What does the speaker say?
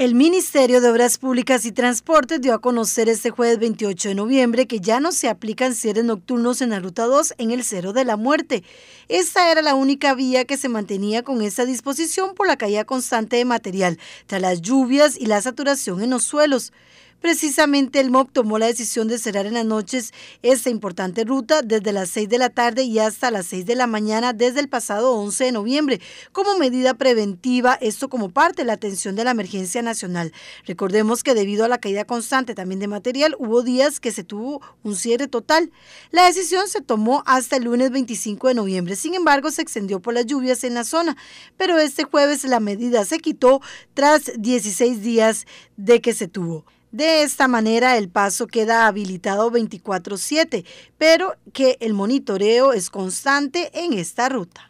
El Ministerio de Obras Públicas y Transportes dio a conocer este jueves 28 de noviembre que ya no se aplican cierres nocturnos en la Ruta 2 en el Cero de la Muerte. Esta era la única vía que se mantenía con esta disposición por la caída constante de material, tras las lluvias y la saturación en los suelos. Precisamente el MOC tomó la decisión de cerrar en las noches esta importante ruta desde las 6 de la tarde y hasta las 6 de la mañana desde el pasado 11 de noviembre como medida preventiva, esto como parte de la atención de la emergencia nacional. Recordemos que debido a la caída constante también de material hubo días que se tuvo un cierre total. La decisión se tomó hasta el lunes 25 de noviembre, sin embargo se extendió por las lluvias en la zona, pero este jueves la medida se quitó tras 16 días de que se tuvo. De esta manera el paso queda habilitado 24/7, pero que el monitoreo es constante en esta ruta.